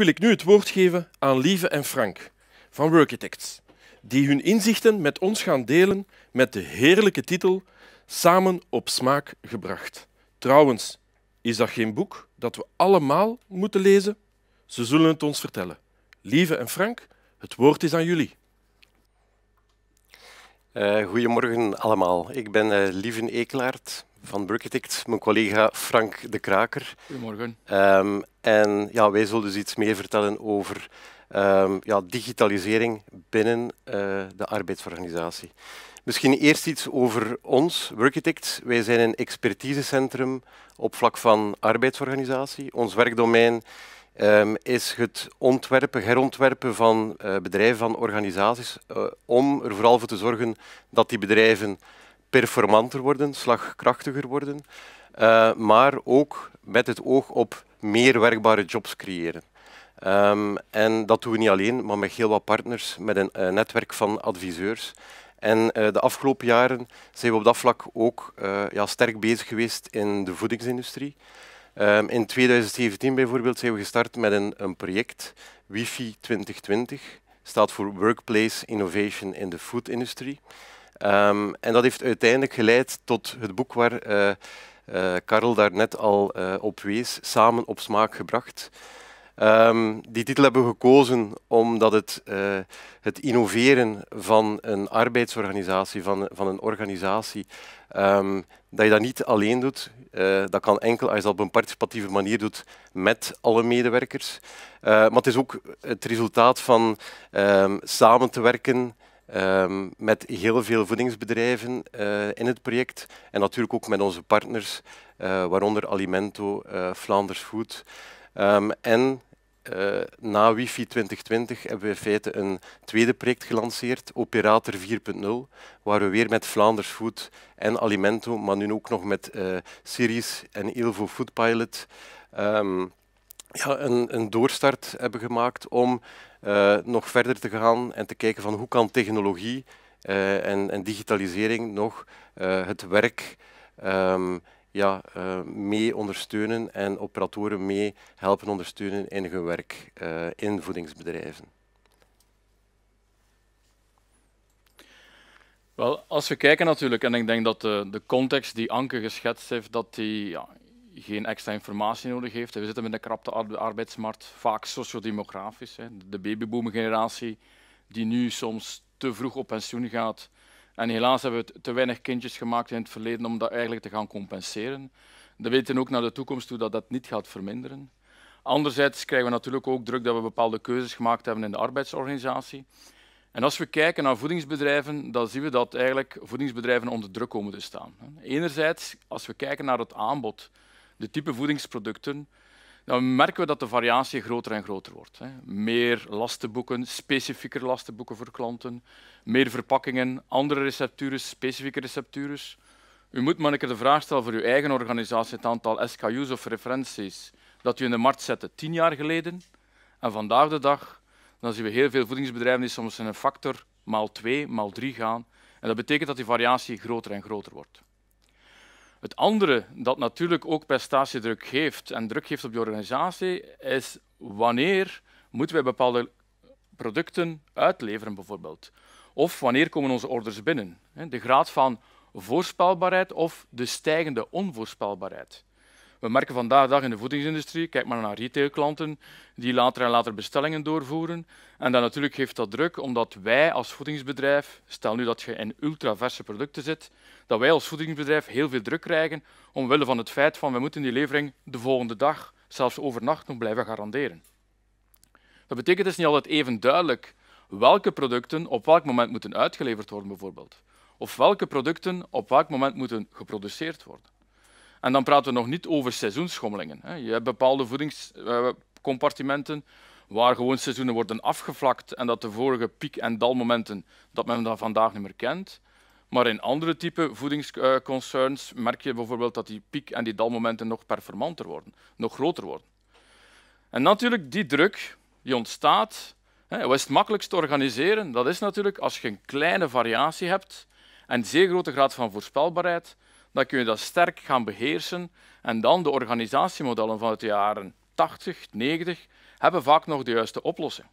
wil ik nu het woord geven aan Lieve en Frank van Workitects, die hun inzichten met ons gaan delen met de heerlijke titel Samen op smaak gebracht. Trouwens, is dat geen boek dat we allemaal moeten lezen? Ze zullen het ons vertellen. Lieve en Frank, het woord is aan jullie. Eh, goedemorgen allemaal. Ik ben Lieve eh, Lieven van Brookitic, mijn collega Frank de Kraker. Goedemorgen. Ehm, en ja, wij zullen dus iets meer vertellen over ehm, ja, digitalisering binnen eh, de arbeidsorganisatie. Misschien eerst iets over ons, Workitict. Wij zijn een expertisecentrum op vlak van arbeidsorganisatie. Ons werkdomein ehm, is het ontwerpen, herontwerpen van eh, bedrijven, van organisaties, eh, om er vooral voor te zorgen dat die bedrijven performanter worden, slagkrachtiger worden, eh, maar ook met het oog op meer werkbare jobs creëren. Ehm, en dat doen we niet alleen, maar met heel wat partners, met een eh, netwerk van adviseurs. En eh, de afgelopen jaren zijn we op dat vlak ook ja, sterk bezig geweest in de voedingsindustrie. Ehm, in 2017 bijvoorbeeld zijn we gestart met een, een project, Wifi 2020, staat voor Workplace Innovation in the Food Industry. Ehm, en dat heeft uiteindelijk geleid tot het boek waar uh, uh, Karel daarnet al uh, op wees, Samen op smaak gebracht. Ehm, die titel hebben we gekozen omdat het, het innoveren van een arbeidsorganisatie, van, van een organisatie, ehm, dat je dat niet alleen doet. dat kan enkel als je dat op een participatieve manier doet met alle medewerkers. maar het is ook het resultaat van samen te werken Ehm, met heel veel voedingsbedrijven eh, in het project en natuurlijk ook met onze partners, eh, waaronder Alimento, uh, Flanders Food. Ehm, en na Wifi 2020 hebben we in feite een tweede project gelanceerd, Operator 4.0, waar we weer met Flanders Food en Alimento, maar nu ook nog met Series en Ilvo Food Pilot, ehm, ja, een, een doorstart hebben gemaakt om eh, nog verder te gaan en te kijken van hoe kan technologie eh, en, en, digitalisering nog eh, het werk ehm, ja, mee ondersteunen en operatoren mee helpen ondersteunen in hun werk in voedingsbedrijven. Wel, als we kijken natuurlijk, en ik denk dat de, de context die Anke geschetst heeft, dat die ja, geen extra informatie nodig heeft. We zitten met een krapte arbeidsmarkt, vaak sociodemografisch. De babyboomgeneratie die nu soms te vroeg op pensioen gaat. En helaas hebben we te weinig kindjes gemaakt in het verleden om dat eigenlijk te gaan compenseren. We weten ook naar de toekomst toe dat dat niet gaat verminderen. Anderzijds krijgen we natuurlijk ook druk dat we bepaalde keuzes gemaakt hebben in de arbeidsorganisatie. En als we kijken naar voedingsbedrijven, dan zien we dat eigenlijk voedingsbedrijven onder druk komen te staan. Enerzijds, als we kijken naar het aanbod, de type voedingsproducten, dan merken we dat de variatie groter en groter wordt. Hè. Meer lastenboeken, specifieker lastenboeken voor klanten, meer verpakkingen, andere receptures, specifieke receptures. U moet maar een de vraag stellen voor uw eigen organisatie, het aantal SKU's of referenties dat u in de markt zette tien jaar geleden. En vandaag de dag, dan zien we heel veel voedingsbedrijven die soms in een factor maal twee, maal drie gaan. En dat betekent dat die variatie groter en groter wordt. Het andere dat natuurlijk ook prestatiedruk geeft en druk geeft op je organisatie, is wanneer moeten wij bepaalde producten uitleveren bijvoorbeeld. Of wanneer komen onze orders binnen. De graad van voorspelbaarheid of de stijgende onvoorspelbaarheid. We merken vandaag de dag in de voedingsindustrie, kijk maar naar retailklanten, die later en later bestellingen doorvoeren. En dan natuurlijk geeft dat druk, omdat wij als voedingsbedrijf, stel nu dat je in ultraverse producten zit, dat wij als voedingsbedrijf heel veel druk krijgen omwille van het feit van we moeten die levering de volgende dag, zelfs overnacht, nog blijven garanderen. Dat betekent dus niet altijd even duidelijk welke producten op welk moment moeten uitgeleverd worden, bijvoorbeeld. Of welke producten op welk moment moeten geproduceerd worden. En dan praten we nog niet over seizoensschommelingen. Je hebt bepaalde voedingscompartimenten eh, waar gewoon seizoenen worden afgevlakt en dat de vorige piek- en dalmomenten, dat men dat vandaag niet meer kent. Maar in andere type voedingsconcerns eh, merk je bijvoorbeeld dat die piek- en die dalmomenten nog performanter worden, nog groter worden. En natuurlijk, die druk die ontstaat, wat is het makkelijkst te organiseren? Dat is natuurlijk als je een kleine variatie hebt en een zeer grote graad van voorspelbaarheid, dan kun je dat sterk gaan beheersen. En dan de organisatiemodellen van de jaren 80, 90 hebben vaak nog de juiste oplossing.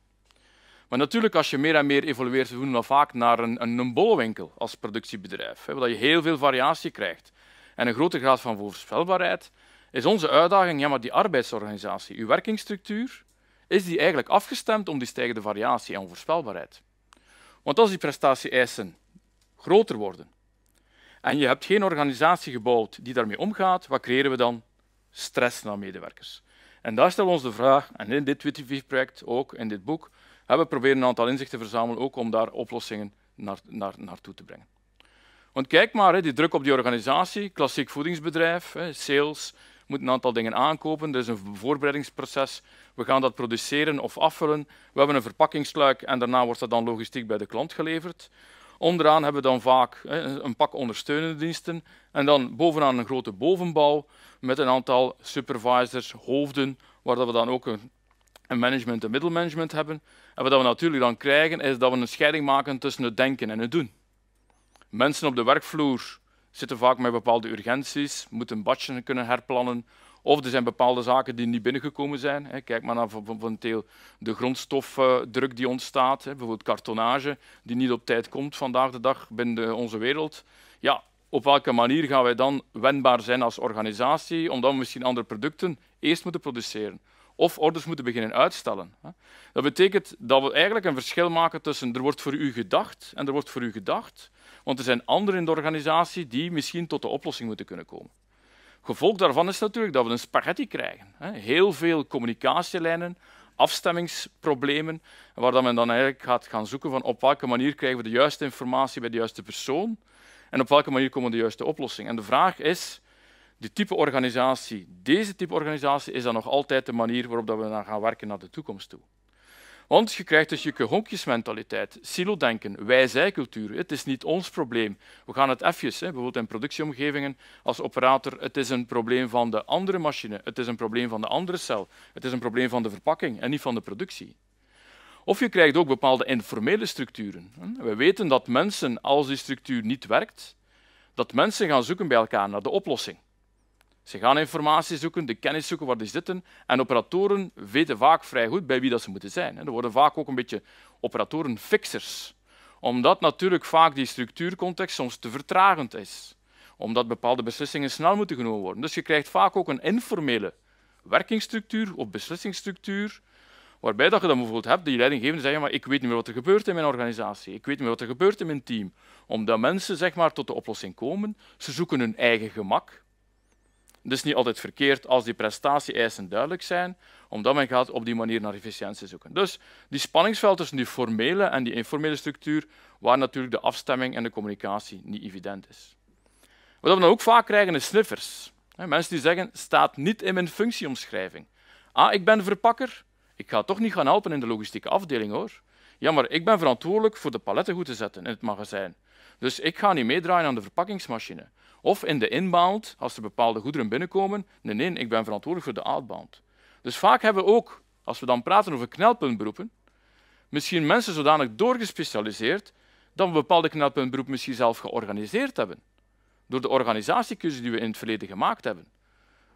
Maar natuurlijk, als je meer en meer evolueert, we dan vaak naar een, een, een als productiebedrijf, hè, waar je heel veel variatie krijgt en een grote graad van voorspelbaarheid, is onze uitdaging, ja, maar die arbeidsorganisatie, uw werkingsstructuur, is die eigenlijk afgestemd om die stijgende variatie en onvoorspelbaarheid? Want als die prestatie-eisen groter worden, en je hebt geen organisatie gebouwd die daarmee omgaat, wat creëren we dan? Stress naar medewerkers. En daar stellen we ons de vraag, en in dit Wittievief-project, ook in dit boek, hebben we proberen een aantal inzichten te verzamelen, ook om daar oplossingen naar, naar, naartoe te brengen. Want kijk maar, die druk op die organisatie, klassiek voedingsbedrijf, sales, moet een aantal dingen aankopen, er is een voorbereidingsproces, we gaan dat produceren of afvullen, we hebben een verpakkingsluik en daarna wordt dat dan logistiek bij de klant geleverd. Onderaan hebben we dan vaak een pak ondersteunende diensten en dan bovenaan een grote bovenbouw met een aantal supervisors, hoofden, waar we dan ook een, management en middelmanagement hebben. En wat we natuurlijk dan krijgen is dat we een scheiding maken tussen het denken en het doen. Mensen op de werkvloer zitten vaak met bepaalde urgenties, moeten badjes kunnen herplannen, of er zijn bepaalde zaken die niet binnengekomen zijn. Kijk maar naar de grondstofdruk die ontstaat, bijvoorbeeld kartonage, die niet op tijd komt vandaag de dag binnen onze wereld. Ja, op welke manier gaan wij dan wendbaar zijn als organisatie, omdat we misschien andere producten eerst moeten produceren? Of orders moeten beginnen uitstellen. Dat betekent dat we eigenlijk een verschil maken tussen er wordt voor u gedacht en er wordt voor u gedacht, want er zijn anderen in de organisatie die misschien tot de oplossing moeten kunnen komen. Gevolg daarvan is natuurlijk dat we een spaghetti krijgen. Heel veel communicatielijnen, afstemmingsproblemen, waar men dan eigenlijk gaat gaan zoeken van op welke manier krijgen we de juiste informatie bij de juiste persoon en op welke manier komen we de juiste oplossing. En de vraag is, die type organisatie, deze type organisatie, is dan nog altijd de manier waarop we naar gaan werken naar de toekomst toe. Want je krijgt dus je honkjesmentaliteit, silo-denken, wij-zij-cultuur. Het is niet ons probleem. We gaan het even, bijvoorbeeld in productieomgevingen als operator. Het is een probleem van de andere machine, het is een probleem van de andere cel, het is een probleem van de verpakking en niet van de productie. Of je krijgt ook bepaalde informele structuren. We weten dat mensen, als die structuur niet werkt, dat mensen gaan zoeken bij elkaar naar de oplossing. Ze gaan informatie zoeken, de kennis zoeken, waar die zitten. En operatoren weten vaak vrij goed bij wie dat ze moeten zijn. Er worden vaak ook een beetje operatorenfixers. Omdat natuurlijk vaak die structuurcontext soms te vertragend is. Omdat bepaalde beslissingen snel moeten genomen worden. Dus je krijgt vaak ook een informele werkingsstructuur of beslissingsstructuur. Waarbij dat je dan bijvoorbeeld hebt, die leidinggevende zeggen, maar ik weet niet meer wat er gebeurt in mijn organisatie, ik weet niet meer wat er gebeurt in mijn team. Omdat mensen zeg maar, tot de oplossing komen, ze zoeken hun eigen gemak, het is dus niet altijd verkeerd als die prestatie-eisen duidelijk zijn, omdat men gaat op die manier naar efficiëntie zoeken. Dus die spanningsveld tussen die formele en die informele structuur, waar natuurlijk de afstemming en de communicatie niet evident is. Wat we dan ook vaak krijgen is sniffers. Mensen die zeggen, staat niet in mijn functieomschrijving. Ah, ik ben verpakker, ik ga toch niet gaan helpen in de logistieke afdeling hoor. Ja, maar ik ben verantwoordelijk voor de paletten goed te zetten in het magazijn. Dus ik ga niet meedraaien aan de verpakkingsmachine. Of in de inbound, als er bepaalde goederen binnenkomen, nee, nee, ik ben verantwoordelijk voor de outbound. Dus vaak hebben we ook, als we dan praten over knelpuntberoepen, misschien mensen zodanig doorgespecialiseerd dat we bepaalde knelpuntberoepen misschien zelf georganiseerd hebben. Door de organisatiekeuze die we in het verleden gemaakt hebben.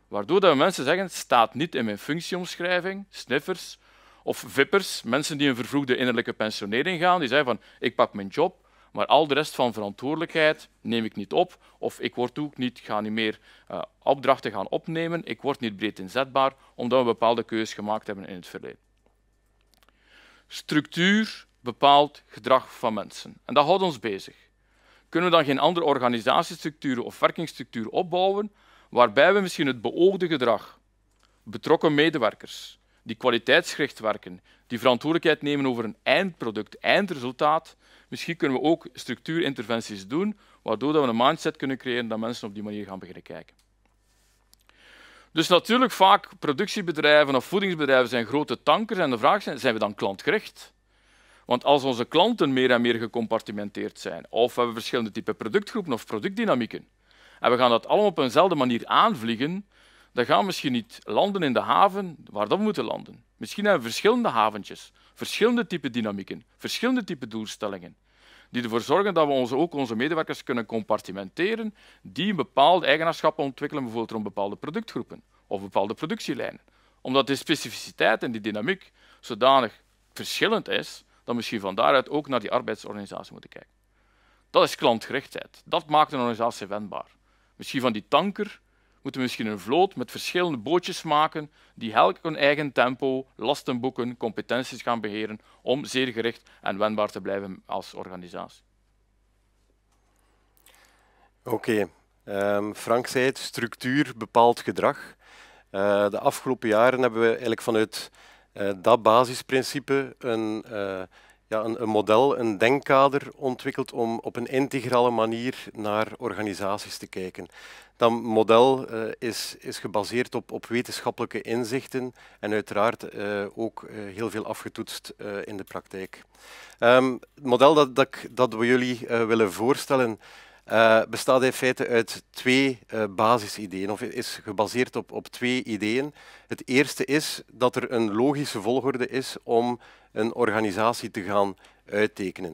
Waardoor dat we mensen zeggen, staat niet in mijn functieomschrijving, sniffers of vippers, mensen die een vervroegde innerlijke pensionering gaan, die zeggen van, ik pak mijn job, maar al de rest van verantwoordelijkheid neem ik niet op. Of ik word ook niet, ga niet meer eh, opdrachten gaan opnemen. Ik word niet breed inzetbaar, omdat we bepaalde keuzes gemaakt hebben in het verleden. Structuur bepaalt gedrag van mensen. En dat houdt ons bezig. Kunnen we dan geen andere organisatiestructuren of werkingsstructuur opbouwen waarbij we misschien het beoogde gedrag, betrokken medewerkers, die kwaliteitsgericht werken, die verantwoordelijkheid nemen over een eindproduct, eindresultaat, Misschien kunnen we ook structuurinterventies doen, waardoor we een mindset kunnen creëren dat mensen op die manier gaan beginnen kijken. Dus natuurlijk, vaak productiebedrijven of voedingsbedrijven zijn grote tankers en de vraag is, zijn we dan klantgericht? Want als onze klanten meer en meer gecompartimenteerd zijn, of we hebben verschillende type productgroepen of productdynamieken, en we gaan dat allemaal op eenzelfde manier aanvliegen, dan gaan we misschien niet landen in de haven waar dat moet moeten landen. Misschien hebben we verschillende haventjes. Verschillende type dynamieken, verschillende type doelstellingen, die ervoor zorgen dat we onze, ook onze medewerkers kunnen compartimenteren, die een bepaalde eigenaarschappen ontwikkelen, bijvoorbeeld rond bepaalde productgroepen of bepaalde productielijnen. Omdat die specificiteit en die dynamiek zodanig verschillend is, dat misschien van daaruit ook naar die arbeidsorganisatie moeten kijken. Dat is klantgerichtheid. Dat maakt een organisatie wendbaar. Misschien van die tanker moeten we misschien een vloot met verschillende bootjes maken die elk hun eigen tempo, lasten boeken, competenties gaan beheren om zeer gericht en wendbaar te blijven als organisatie. Oké, ehm, Frank zei het, structuur bepaalt gedrag. Eh, de afgelopen jaren hebben we eigenlijk vanuit eh, dat basisprincipe een, eh, ja, een, een, model, een denkkader ontwikkeld om op een integrale manier naar organisaties te kijken. Dat model eh, is, is gebaseerd op, op wetenschappelijke inzichten en uiteraard eh, ook eh, heel veel afgetoetst in de praktijk. Ehm, het model dat, dat, dat we jullie willen voorstellen bestaat in feite uit twee basisideeën, of is gebaseerd op, op twee ideeën. Het eerste is dat er een logische volgorde is om een organisatie te gaan uittekenen.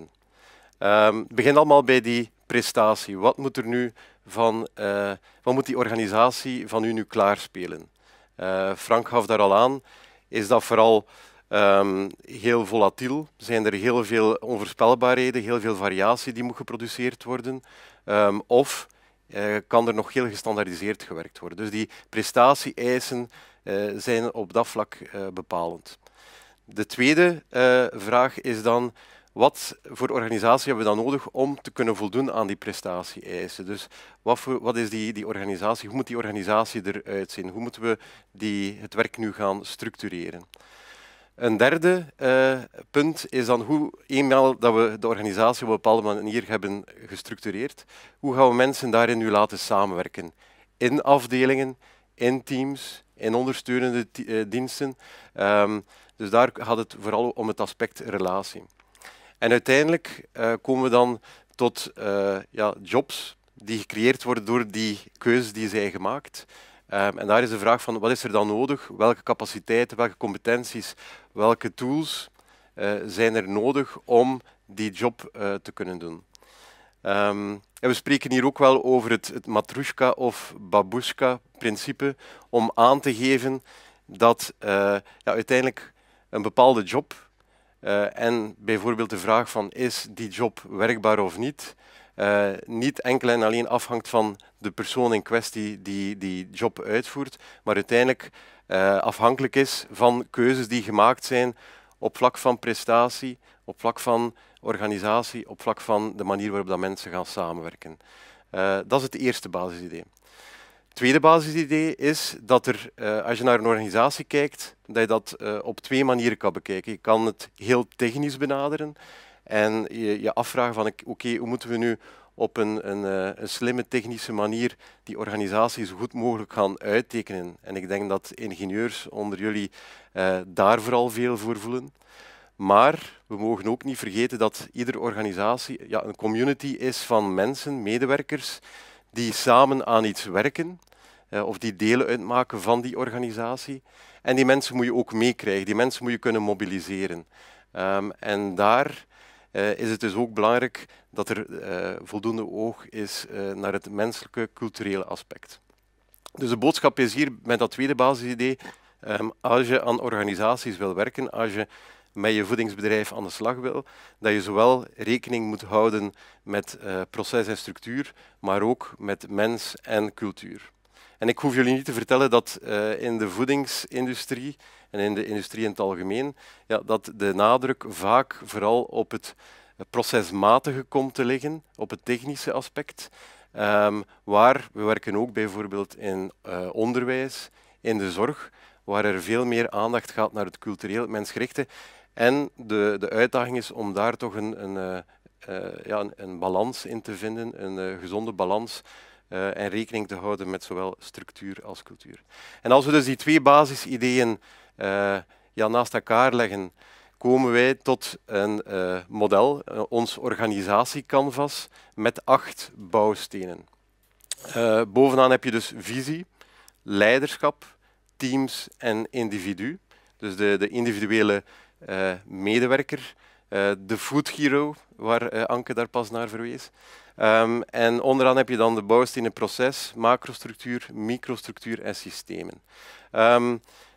Um, het begint allemaal bij die prestatie. Wat moet, er nu van, eh, wat moet die organisatie van u nu klaarspelen? Uh, Frank gaf daar al aan. Is dat vooral ehm, heel volatiel? Zijn er heel veel onvoorspelbaarheden, heel veel variatie die moet geproduceerd worden? Ehm, of eh, kan er nog heel gestandaardiseerd gewerkt worden? Dus die prestatie-eisen zijn op dat vlak bepalend. De tweede vraag is dan wat voor organisatie hebben we dan nodig om te kunnen voldoen aan die prestatie-eisen? Dus wat, voor, wat is die, die organisatie? Hoe moet die organisatie eruit zien? Hoe moeten we die, het werk nu gaan structureren? Een derde eh, punt is dan hoe, eenmaal dat we de organisatie op een bepaalde manier hebben gestructureerd, hoe gaan we mensen daarin nu laten samenwerken? In afdelingen, in teams, in ondersteunende eh, diensten. Ehm, dus daar gaat het vooral om het aspect relatie. En uiteindelijk eh, komen we dan tot eh, ja, jobs die gecreëerd worden door die keuzes die zij gemaakt. Ehm, en daar is de vraag van wat is er dan nodig? Welke capaciteiten, welke competenties, welke tools eh, zijn er nodig om die job te kunnen doen? Ehm, en we spreken hier ook wel over het, het matrushka of babushka-principe om aan te geven dat ja, uiteindelijk een bepaalde job eh, en bijvoorbeeld de vraag van is die job werkbaar of niet, eh, niet enkel en alleen afhangt van de persoon in kwestie die die job uitvoert, maar uiteindelijk eh, afhankelijk is van keuzes die gemaakt zijn op vlak van prestatie, op vlak van organisatie, op vlak van de manier waarop dat mensen gaan samenwerken. dat is het eerste basisidee tweede basisidee is dat er, eh, als je naar een organisatie kijkt, dat je dat eh, op twee manieren kan bekijken. Je kan het heel technisch benaderen en je, je afvragen van oké, hoe moeten we nu op een, een, eh, een, slimme technische manier die organisatie zo goed mogelijk gaan uittekenen. En ik denk dat ingenieurs onder jullie daar vooral veel voor voelen. Maar we mogen ook niet vergeten dat iedere organisatie ja, een community is van mensen, medewerkers, die samen aan iets werken. Eh, of die delen uitmaken van die organisatie. En die mensen moet je ook meekrijgen, die mensen moet je kunnen mobiliseren. Ehm, en daar eh, is het dus ook belangrijk dat er eh, voldoende oog is naar het menselijke, culturele aspect. Dus de boodschap is hier met dat tweede basisidee, ehm, als je aan organisaties wil werken, als je met je voedingsbedrijf aan de slag wil, dat je zowel rekening moet houden met proces en structuur, maar ook met mens en cultuur. En ik hoef jullie niet te vertellen dat eh, in de voedingsindustrie en in de industrie in het algemeen, ja, dat de nadruk vaak vooral op het procesmatige komt te liggen, op het technische aspect. Ehm, waar we werken ook bijvoorbeeld in eh, onderwijs, in de zorg, waar er veel meer aandacht gaat naar het cultureel, het mensgerichte. En de, de uitdaging is om daar toch een, een, eh, ja, een balans in te vinden, een gezonde balans eh, en rekening te houden met zowel structuur als cultuur. En als we dus die twee basisideeën eh, ja, naast elkaar leggen, komen wij tot een eh, model, ons organisatiecanvas, met acht bouwstenen. bovenaan heb je dus visie, leiderschap, teams en individu. Dus de, de individuele medewerker, de food hero, waar Anke daar pas naar verwees. Ehm, en onderaan heb je dan de bouwstenen proces, macrostructuur, microstructuur en systemen. Ehm,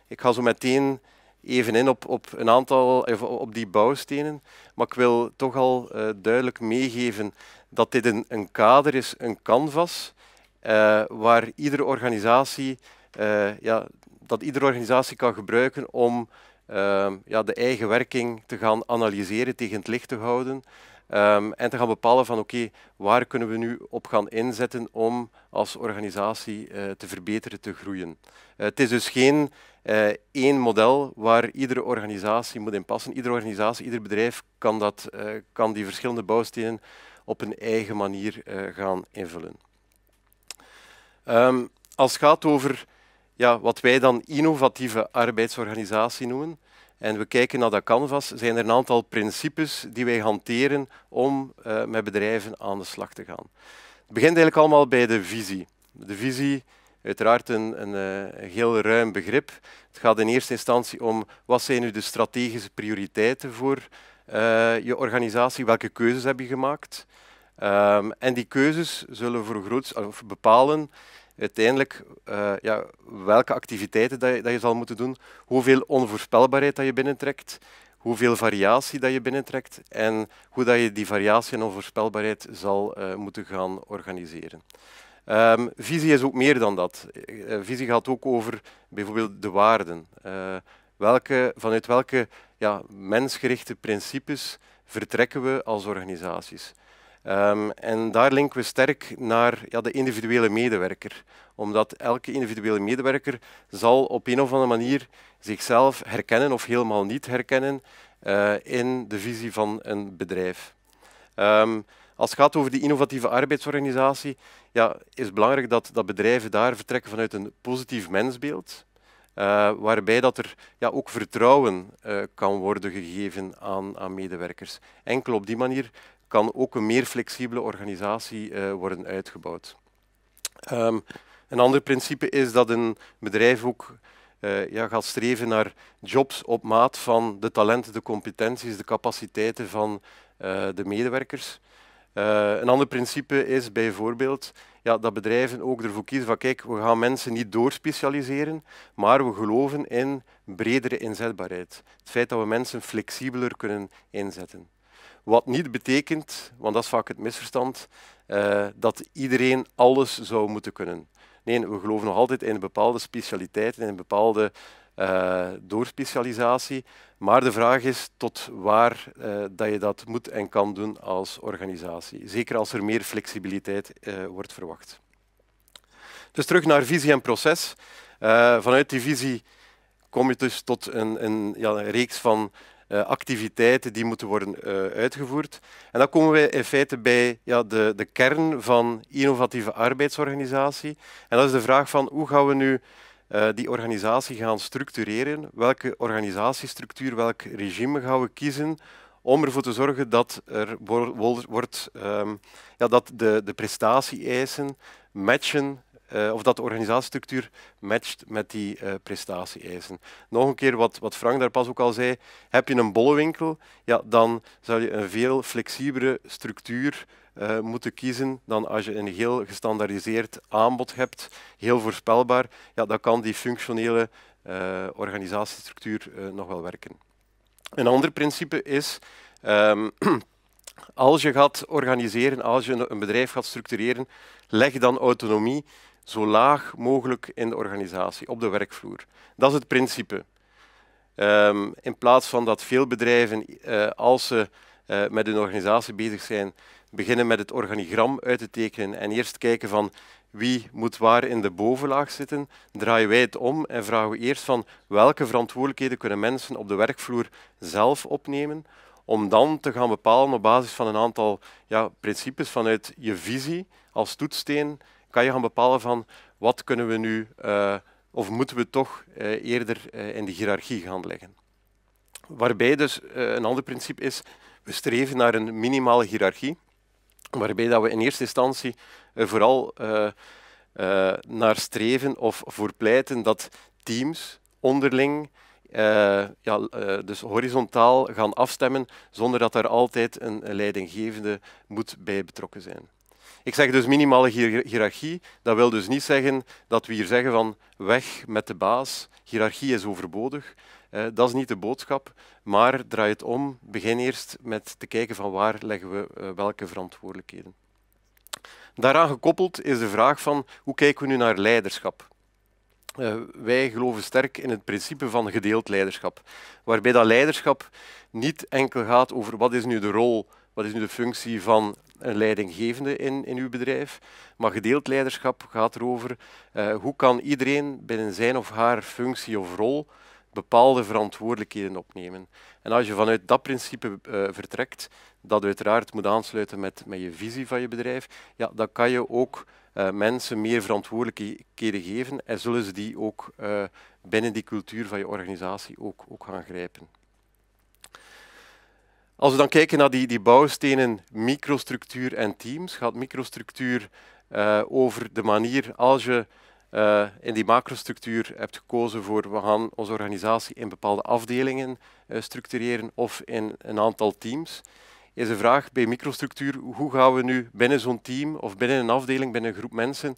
ik ga zo meteen even in op, op een aantal op die bouwstenen, maar ik wil toch al eh, duidelijk meegeven dat dit een, een kader is, een canvas, eh, waar iedere organisatie eh, ja, dat iedere organisatie kan gebruiken om ehm, ja, de eigen werking te gaan analyseren, tegen het licht te houden. Ehm, en te gaan bepalen van oké, waar kunnen we nu op gaan inzetten om als organisatie eh, te verbeteren, te groeien. Eh, het is dus geen eh, één model waar iedere organisatie moet in passen. Iedere organisatie, ieder bedrijf kan, dat, kan die verschillende bouwstenen op een eigen manier gaan invullen. Ehm, als het gaat over ja, wat wij dan innovatieve arbeidsorganisatie noemen, en we kijken naar dat canvas, zijn er een aantal principes die wij hanteren om eh, met bedrijven aan de slag te gaan. Het begint eigenlijk allemaal bij de visie. De visie, uiteraard een, een, eh, heel ruim begrip. Het gaat in eerste instantie om wat zijn nu de strategische prioriteiten voor eh, je organisatie, welke keuzes heb je gemaakt. Ehm, en die keuzes zullen voor groots, of bepalen uiteindelijk eh, ja, welke activiteiten dat je, dat je zal moeten doen, hoeveel onvoorspelbaarheid dat je binnentrekt, hoeveel variatie dat je binnentrekt en hoe dat je die variatie en onvoorspelbaarheid zal eh, moeten gaan organiseren. Ehm, visie is ook meer dan dat. Eh, visie gaat ook over bijvoorbeeld de waarden. welke, vanuit welke ja, mensgerichte principes vertrekken we als organisaties? Ehm, en daar linken we sterk naar ja, de individuele medewerker. Omdat elke individuele medewerker zal op een of andere manier zichzelf herkennen of helemaal niet herkennen eh, in de visie van een bedrijf. Ehm, als het gaat over die innovatieve arbeidsorganisatie, ja, is het belangrijk dat, dat bedrijven daar vertrekken vanuit een positief mensbeeld. Eh, waarbij dat er ja, ook vertrouwen eh, kan worden gegeven aan, aan medewerkers. Enkel op die manier kan ook een meer flexibele organisatie eh, worden uitgebouwd. Ehm, een ander principe is dat een bedrijf ook eh, ja, gaat streven naar jobs op maat van de talenten, de competenties, de capaciteiten van eh, de medewerkers. een ander principe is bijvoorbeeld ja, dat bedrijven ook ervoor kiezen van kijk, we gaan mensen niet doorspecialiseren, maar we geloven in bredere inzetbaarheid. Het feit dat we mensen flexibeler kunnen inzetten. Wat niet betekent, want dat is vaak het misverstand, eh, dat iedereen alles zou moeten kunnen. Nee, we geloven nog altijd in bepaalde specialiteiten, in een bepaalde eh, doorspecialisatie. Maar de vraag is tot waar eh, dat je dat moet en kan doen als organisatie. Zeker als er meer flexibiliteit wordt verwacht. Dus terug naar visie en proces. vanuit die visie kom je dus tot een, een, ja, een reeks van eh, activiteiten die moeten worden eh, uitgevoerd. En dan komen we in feite bij ja, de, de kern van innovatieve arbeidsorganisatie. En dat is de vraag van hoe gaan we nu eh, die organisatie gaan structureren. Welke organisatiestructuur, welk regime gaan we kiezen om ervoor te zorgen dat er wordt, wordt ehm, ja, dat de, de prestatie-eisen matchen eh, of dat de organisatiestructuur matcht met die uh, prestatie-eisen. Nog een keer wat, wat Frank daar pas ook al zei, heb je een bolle winkel, ja, dan zou je een veel flexibere structuur eh, moeten kiezen dan als je een heel gestandaardiseerd aanbod hebt, heel voorspelbaar, ja, dan kan die functionele organisatiestructuur nog wel werken. Een ander principe is, ehm, als je gaat organiseren, als je een bedrijf gaat structureren, leg dan autonomie zo laag mogelijk in de organisatie, op de werkvloer. Dat is het principe. Ehm, in plaats van dat veel bedrijven, eh, als ze eh, met hun organisatie bezig zijn, beginnen met het organigram uit te tekenen en eerst kijken van wie moet waar in de bovenlaag zitten, draaien wij het om en vragen we eerst van welke verantwoordelijkheden kunnen mensen op de werkvloer zelf opnemen, om dan te gaan bepalen op basis van een aantal ja, principes vanuit je visie als toetssteen kan je gaan bepalen van wat kunnen we nu uh, of moeten we toch eh, eerder eh, in de hiërarchie gaan leggen. Waarbij dus een ander principe is, we streven naar een minimale hiërarchie, waarbij dat we in eerste instantie vooral naar streven of voor pleiten dat teams onderling ja, dus horizontaal gaan afstemmen, zonder dat daar altijd een leidinggevende moet bij betrokken zijn. Ik zeg dus minimale hiërarchie. Dat wil dus niet zeggen dat we hier zeggen van weg met de baas, hiërarchie is overbodig. Eh, dat is niet de boodschap, maar draai het om. Begin eerst met te kijken van waar leggen we eh, welke verantwoordelijkheden. Daaraan gekoppeld is de vraag van hoe kijken we nu naar leiderschap? Eh, wij geloven sterk in het principe van gedeeld leiderschap, waarbij dat leiderschap niet enkel gaat over wat is nu de rol wat is nu de functie van een leidinggevende in, in uw bedrijf. Maar gedeeld leiderschap gaat erover eh, hoe kan iedereen binnen zijn of haar functie of rol bepaalde verantwoordelijkheden opnemen. En als je vanuit dat principe eh, vertrekt, dat uiteraard moet aansluiten met, met je visie van je bedrijf, ja, dan kan je ook eh, mensen meer verantwoordelijkheden geven en zullen ze die ook binnen die cultuur van je organisatie ook, ook gaan grijpen. Als we dan kijken naar die, die bouwstenen microstructuur en teams, gaat microstructuur eh, over de manier als je eh, in die macrostructuur hebt gekozen voor we gaan onze organisatie in bepaalde afdelingen eh, structureren of in een aantal teams, is de vraag bij microstructuur hoe gaan we nu binnen zo'n team of binnen een afdeling, binnen een groep mensen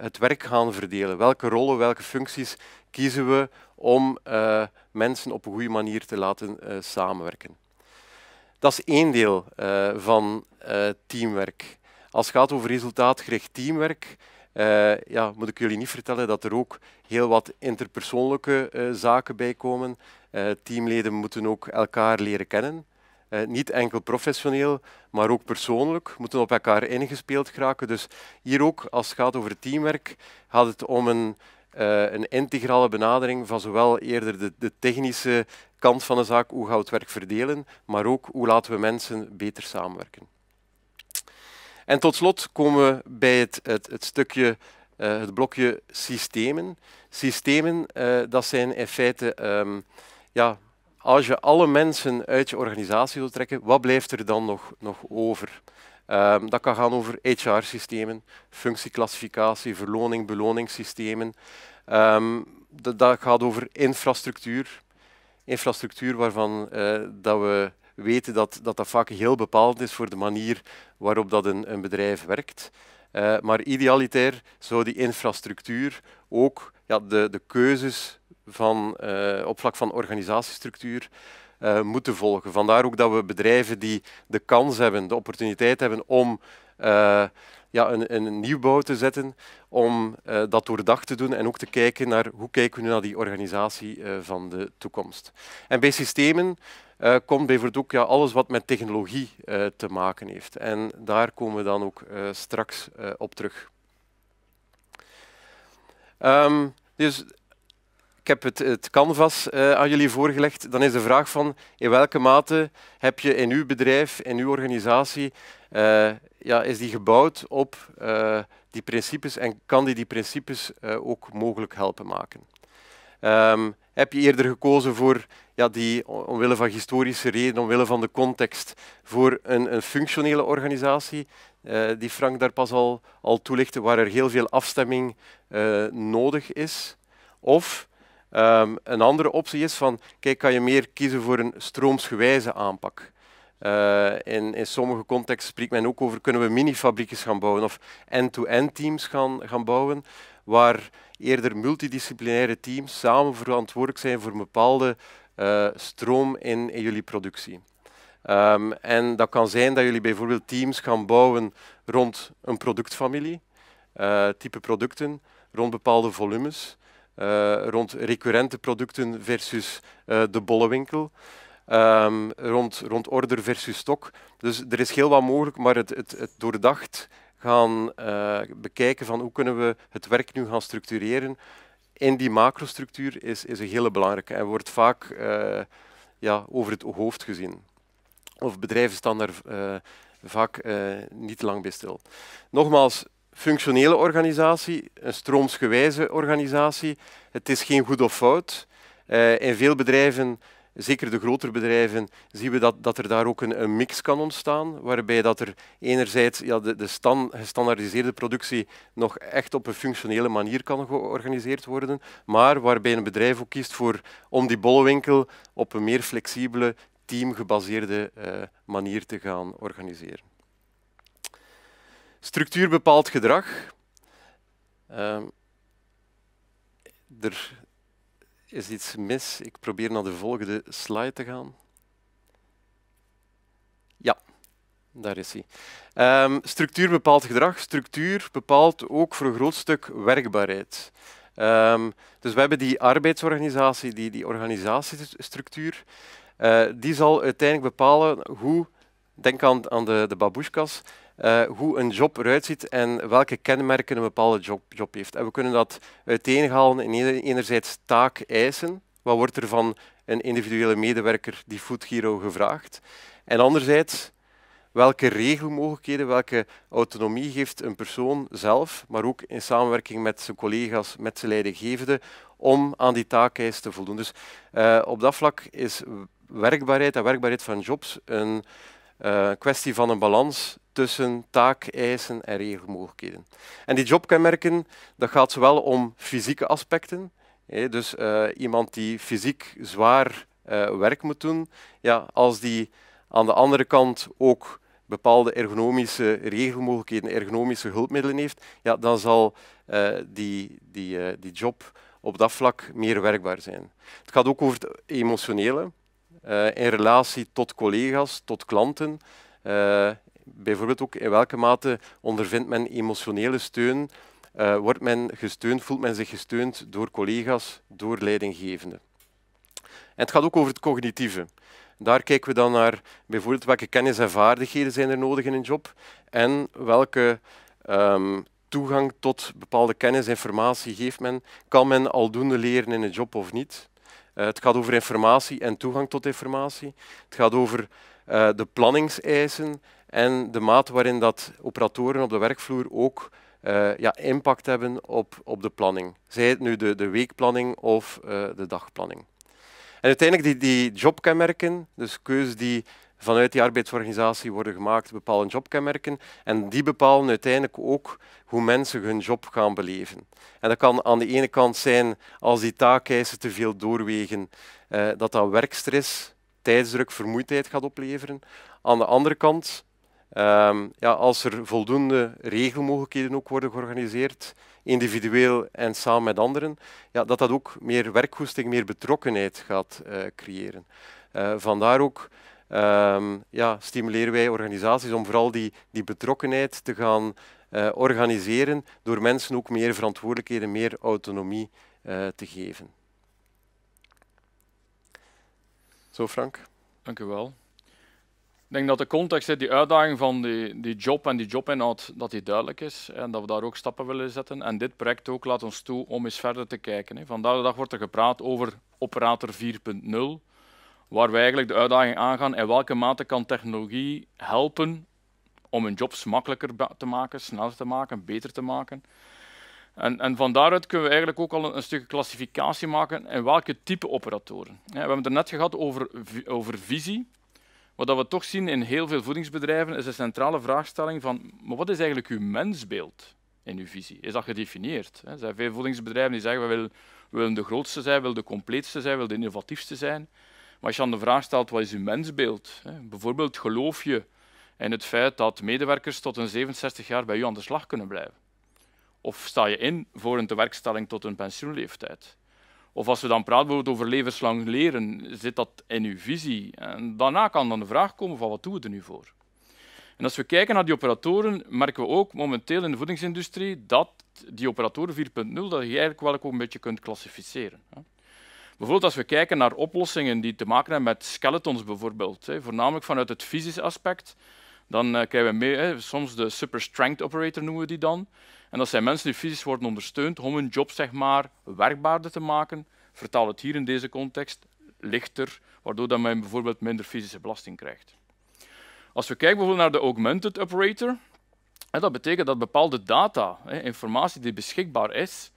het werk gaan verdelen? Welke rollen, welke functies kiezen we om mensen op een goede manier te laten samenwerken? Dat is één deel eh, van uh, teamwerk. Als het gaat over resultaatgericht teamwerk, eh, ja, moet ik jullie niet vertellen dat er ook heel wat interpersoonlijke zaken bij komen. teamleden moeten ook elkaar leren kennen. niet enkel professioneel, maar ook persoonlijk, moeten op elkaar ingespeeld geraken. Dus hier ook, als het gaat over teamwerk, gaat het om een, een integrale benadering van zowel eerder de, de technische kant van de zaak, hoe gaan we het werk verdelen, maar ook hoe laten we mensen beter samenwerken. En tot slot komen we bij het, het, het stukje, eh, het blokje systemen. Systemen, eh, dat zijn in feite, ehm, ja, als je alle mensen uit je organisatie wilt trekken, wat blijft er dan nog, nog over? Ehm, dat kan gaan over HR-systemen, functieclassificatie, verloning, beloningssystemen. Ehm, dat gaat over infrastructuur, infrastructuur waarvan eh, dat we weten dat, dat dat vaak heel bepaald is voor de manier waarop dat een, een bedrijf werkt. Eh, maar idealiter zou die infrastructuur ook ja, de, de keuzes van, eh, op vlak van organisatiestructuur moeten volgen. Vandaar ook dat we bedrijven die de kans hebben, de opportuniteit hebben om ja, een, een nieuwbouw te zetten om uh, dat dag te doen en ook te kijken naar hoe kijken we nu naar die organisatie eh, van de toekomst. En bij systemen eh, komt bijvoorbeeld ook ja, alles wat met technologie te maken heeft. En daar komen we dan ook straks op terug. Ehm, dus ik heb het, het canvas aan jullie voorgelegd. Dan is de vraag van in welke mate heb je in uw bedrijf, in uw organisatie, eh, ja, is die gebouwd op eh, die principes en kan die die principes eh, ook mogelijk helpen maken. Ehm, heb je eerder gekozen voor ja, die, omwille van historische redenen, omwille van de context, voor een, een functionele organisatie, die Frank daar pas al, al toelichtte, waar er heel veel afstemming nodig is? Of ehm, een andere optie is van, kijk, kan je meer kiezen voor een stroomsgewijze aanpak? Eh, in, in, sommige contexten spreekt men ook over kunnen we minifabriekjes gaan bouwen of end-to-end teams gaan, gaan bouwen, waar eerder multidisciplinaire teams samen verantwoordelijk zijn voor een bepaalde eh, stroom in, jullie productie. Ehm, en dat kan zijn dat jullie bijvoorbeeld teams gaan bouwen rond een productfamilie, eh, type producten, rond bepaalde volumes, rond recurrente producten versus de bolle winkel. Ehm, rond, rond order versus stok. Dus er is heel wat mogelijk, maar het, het, het doordacht gaan eh, bekijken van hoe kunnen we het werk nu gaan structureren in die macrostructuur is, is een hele belangrijke en wordt vaak eh, ja, over het hoofd gezien. Of bedrijven staan daar eh, vaak niet lang bij stil. Nogmaals, functionele organisatie, een stroomsgewijze organisatie. Het is geen goed of fout. in veel bedrijven zeker de grotere bedrijven, zien we dat, dat er daar ook een, een mix kan ontstaan, waarbij dat er enerzijds ja, de, de stand, gestandaardiseerde productie nog echt op een functionele manier kan georganiseerd worden, maar waarbij een bedrijf ook kiest voor, om die bollewinkel op een meer flexibele, teamgebaseerde uh, manier te gaan organiseren. Structuur bepaalt gedrag. Ehm, er is iets mis. Ik probeer naar de volgende slide te gaan. Ja, daar is hij. Ehm, structuur bepaalt gedrag. Structuur bepaalt ook voor een groot stuk werkbaarheid. Ehm, dus we hebben die arbeidsorganisatie, die, die organisatiestructuur, eh, die zal uiteindelijk bepalen hoe, denk aan, aan de, de eh, hoe een job eruit ziet en welke kenmerken een bepaalde job, job heeft. En we kunnen dat uiteenhalen in enerzijds taakeisen, wat wordt er van een individuele medewerker die Food gevraagd, en anderzijds welke regelmogelijkheden, welke autonomie geeft een persoon zelf, maar ook in samenwerking met zijn collega's, met zijn leidinggevende, om aan die taakeis te voldoen. Dus eh, op dat vlak is werkbaarheid en werkbaarheid van jobs een uh, kwestie van een balans tussen taakeisen en regelmogelijkheden. En die jobkenmerken, dat gaat zowel om fysieke aspecten, dus eh, iemand die fysiek zwaar eh, werk moet doen, ja, als die aan de andere kant ook bepaalde ergonomische regelmogelijkheden, ergonomische hulpmiddelen heeft, ja, dan zal die, die, die job op dat vlak meer werkbaar zijn. Het gaat ook over het emotionele. Eh, in relatie tot collega's, tot klanten. Eh, bijvoorbeeld ook in welke mate ondervindt men emotionele steun, eh, wordt men gesteund, voelt men zich gesteund door collega's, door leidinggevenden. En het gaat ook over het cognitieve. Daar kijken we dan naar bijvoorbeeld welke kennis en vaardigheden zijn er nodig in een job en welke ehm, toegang tot bepaalde kennis en informatie geeft men. Kan men aldoende leren in een job of niet? Eh, het gaat over informatie en toegang tot informatie. Het gaat over eh, de planningseisen en de mate waarin dat operatoren op de werkvloer ook eh, ja, impact hebben op, op de planning. Zij het nu de, de weekplanning of de dagplanning. En uiteindelijk die, die jobkenmerken, dus keuzes die vanuit die arbeidsorganisatie worden gemaakt, bepaalde jobkenmerken. En die bepalen uiteindelijk ook hoe mensen hun job gaan beleven. En dat kan aan de ene kant zijn, als die taakeisen te veel doorwegen, eh, dat dat werkstress, tijdsdruk, vermoeidheid gaat opleveren. Aan de andere kant, ehm, ja, als er voldoende regelmogelijkheden ook worden georganiseerd, individueel en samen met anderen, ja, dat dat ook meer werkgoesting, meer betrokkenheid gaat eh, creëren. Uh, vandaar ook Ehm, ja, stimuleren wij organisaties om vooral die, die betrokkenheid te gaan eh, organiseren door mensen ook meer verantwoordelijkheden, meer autonomie eh, te geven. Zo, Frank. Dank u wel. Ik denk dat de context, die uitdaging van die, die job en die jobinhoud, dat die duidelijk is en dat we daar ook stappen willen zetten. En dit project ook laat ons toe om eens verder te kijken. Vandaag de dag wordt er gepraat over operator 4.0 waar we eigenlijk de uitdaging aangaan in welke mate kan technologie helpen om hun jobs makkelijker te maken, sneller te maken, beter te maken. En, en van daaruit kunnen we eigenlijk ook al een, stukje klassificatie maken in welke type operatoren. we hebben het er net gehad over, over visie. Wat we toch zien in heel veel voedingsbedrijven is de centrale vraagstelling van maar wat is eigenlijk uw mensbeeld in uw visie? Is dat gedefinieerd? Er zijn veel voedingsbedrijven die zeggen we willen, willen de grootste zijn, we willen de compleetste zijn, willen de innovatiefste zijn. Maar als je dan de vraag stelt, wat is uw mensbeeld? Hè? Bijvoorbeeld, geloof je in het feit dat medewerkers tot een 67 jaar bij u aan de slag kunnen blijven? Of sta je in voor een tewerkstelling tot een pensioenleeftijd? Of als we dan praten over levenslang leren, zit dat in uw visie? En daarna kan dan de vraag komen van wat doen we er nu voor? En als we kijken naar die operatoren, merken we ook momenteel in de voedingsindustrie dat die operatoren 4.0, dat je eigenlijk wel ook een beetje kunt klassificeren. Bijvoorbeeld als we kijken naar oplossingen die te maken hebben met skeletons bijvoorbeeld, hè, voornamelijk vanuit het fysische aspect, dan uh, krijgen we mee, hè, soms de super strength operator noemen we die dan. En dat zijn mensen die fysisch worden ondersteund om hun job zeg maar, werkbaarder te maken. Vertaal het hier in deze context, lichter, waardoor dat men bijvoorbeeld minder fysische belasting krijgt. Als we kijken bijvoorbeeld naar de augmented operator, hè, dat betekent dat bepaalde data, informatie die beschikbaar is,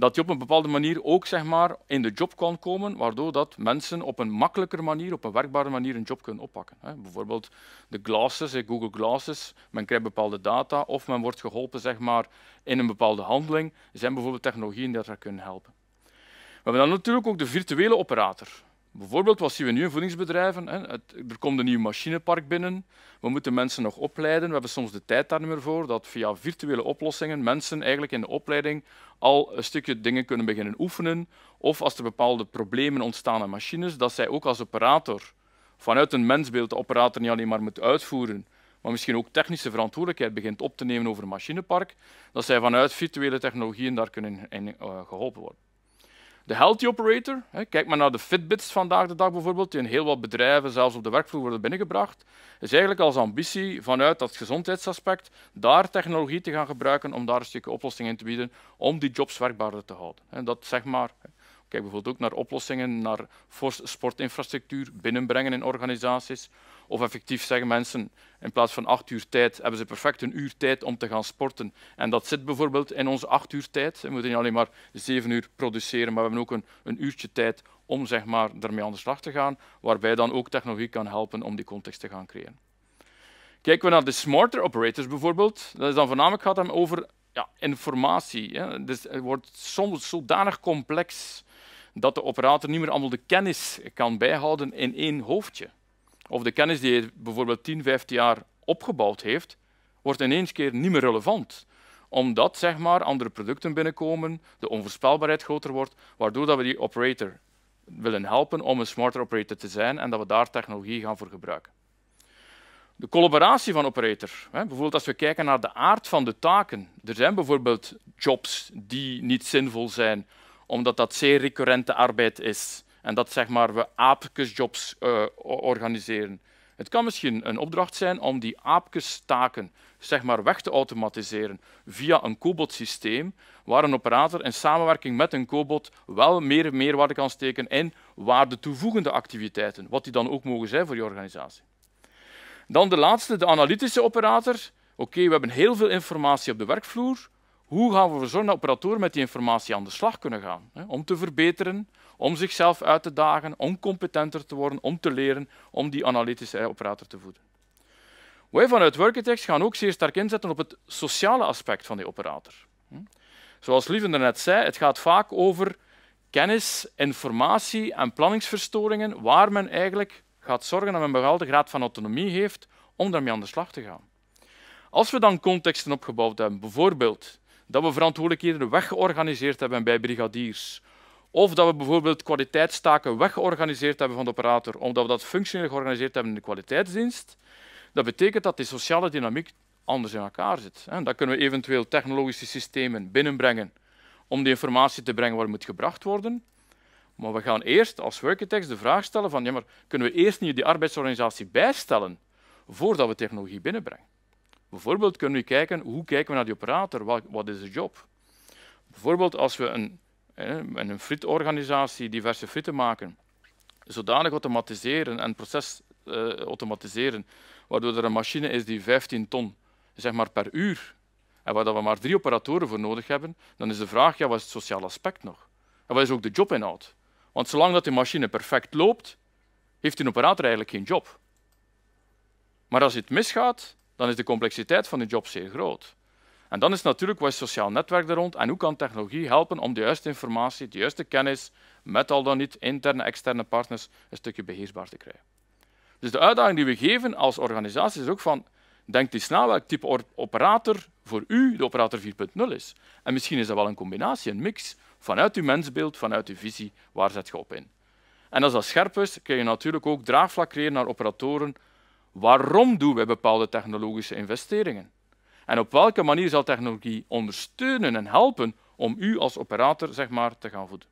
dat je op een bepaalde manier ook zeg maar, in de job kan komen, waardoor dat mensen op een makkelijker manier, op een werkbare manier een job kunnen oppakken. Hè. Bijvoorbeeld de glasses, Google Glasses, men krijgt bepaalde data of men wordt geholpen zeg maar, in een bepaalde handeling. Er zijn bijvoorbeeld technologieën die dat kunnen helpen. We hebben dan natuurlijk ook de virtuele operator. Bijvoorbeeld, wat zien we nu in voedingsbedrijven? Er komt een nieuw machinepark binnen. We moeten mensen nog opleiden. We hebben soms de tijd daar niet meer voor. Dat via virtuele oplossingen mensen eigenlijk in de opleiding al een stukje dingen kunnen beginnen oefenen. Of als er bepaalde problemen ontstaan aan machines, dat zij ook als operator vanuit een mensbeeld de operator niet alleen maar moet uitvoeren, maar misschien ook technische verantwoordelijkheid begint op te nemen over een machinepark. Dat zij vanuit virtuele technologieën daar kunnen eh, geholpen worden. De healthy operator, hè, kijk maar naar de Fitbits vandaag de dag bijvoorbeeld, die in heel wat bedrijven, zelfs op de werkvloer, worden binnengebracht, is eigenlijk als ambitie vanuit dat gezondheidsaspect daar technologie te gaan gebruiken om daar een stukje oplossing in te bieden om die jobs werkbaarder te houden. En dat zeg maar Kijk bijvoorbeeld ook naar oplossingen, naar sportinfrastructuur binnenbrengen in organisaties. Of effectief zeggen mensen, in plaats van acht uur tijd, hebben ze perfect een uur tijd om te gaan sporten. En dat zit bijvoorbeeld in onze acht uur tijd. We moeten niet alleen maar zeven uur produceren, maar we hebben ook een, een uurtje tijd om zeg maar, daarmee aan de slag te gaan, waarbij dan ook technologie kan helpen om die context te gaan creëren. Kijken we naar de smarter operators bijvoorbeeld, dat is dan voornamelijk gaat het over ja, informatie. Hè. Dus het wordt soms zodanig complex dat de operator niet meer allemaal de kennis kan bijhouden in één hoofdje. Of de kennis die hij bijvoorbeeld 10, 15 jaar opgebouwd heeft, wordt ineens keer niet meer relevant. Omdat zeg maar, andere producten binnenkomen, de onvoorspelbaarheid groter wordt, waardoor dat we die operator willen helpen om een smarter operator te zijn en dat we daar technologie gaan voor gebruiken. De collaboratie van operator. Hè. Bijvoorbeeld als we kijken naar de aard van de taken. Er zijn bijvoorbeeld jobs die niet zinvol zijn omdat dat zeer recurrente arbeid is. En dat zeg maar, we aapkesjobs uh, organiseren. Het kan misschien een opdracht zijn om die aapkestaken zeg maar, weg te automatiseren via een cobot-systeem, waar een operator in samenwerking met een cobot wel meer meerwaarde kan steken in waarde toevoegende activiteiten, wat die dan ook mogen zijn voor je organisatie. Dan de laatste, de analytische operator. Oké, we hebben heel veel informatie op de werkvloer, hoe gaan we ervoor zorgen dat operatoren met die informatie aan de slag kunnen gaan? Hè? Om te verbeteren, om zichzelf uit te dagen, om competenter te worden, om te leren, om die analytische operator te voeden. Wij vanuit Workitex gaan ook zeer sterk inzetten op het sociale aspect van die operator. Zoals Lieven net zei, het gaat vaak over kennis, informatie en planningsverstoringen, waar men eigenlijk gaat zorgen dat men een bepaalde graad van autonomie heeft om daarmee aan de slag te gaan. Als we dan contexten opgebouwd hebben, bijvoorbeeld dat we verantwoordelijkheden weggeorganiseerd hebben bij brigadiers. Of dat we bijvoorbeeld kwaliteitstaken weggeorganiseerd hebben van de operator, omdat we dat functioneel georganiseerd hebben in de kwaliteitsdienst. Dat betekent dat die sociale dynamiek anders in elkaar zit. dan kunnen we eventueel technologische systemen binnenbrengen om de informatie te brengen waar het moet gebracht worden. Maar we gaan eerst als Workitex de vraag stellen van ja, maar kunnen we eerst niet die arbeidsorganisatie bijstellen voordat we technologie binnenbrengen? Bijvoorbeeld kunnen we kijken hoe kijken we naar die operator, wat, wat is de job. Bijvoorbeeld als we een, een fritorganisatie diverse fritten maken, zodanig automatiseren en proces eh, automatiseren, waardoor er een machine is die 15 ton zeg maar, per uur, en waar we maar drie operatoren voor nodig hebben, dan is de vraag, ja, wat is het sociaal aspect nog? En wat is ook de jobinhoud? Want zolang dat die machine perfect loopt, heeft die operator eigenlijk geen job. Maar als het misgaat, dan is de complexiteit van de job zeer groot. En dan is natuurlijk wat is sociaal netwerk er rond en hoe kan technologie helpen om de juiste informatie, de juiste kennis, met al dan niet interne en externe partners, een stukje beheersbaar te krijgen. Dus de uitdaging die we geven als organisatie is ook van, denk eens na welk type operator voor u de operator 4.0 is. En misschien is dat wel een combinatie, een mix, vanuit uw mensbeeld, vanuit uw visie, waar zet je op in. En als dat scherp is, kun je natuurlijk ook draagvlak creëren naar operatoren Waarom doen we bepaalde technologische investeringen? En op welke manier zal technologie ondersteunen en helpen om u als operator zeg maar, te gaan voeden?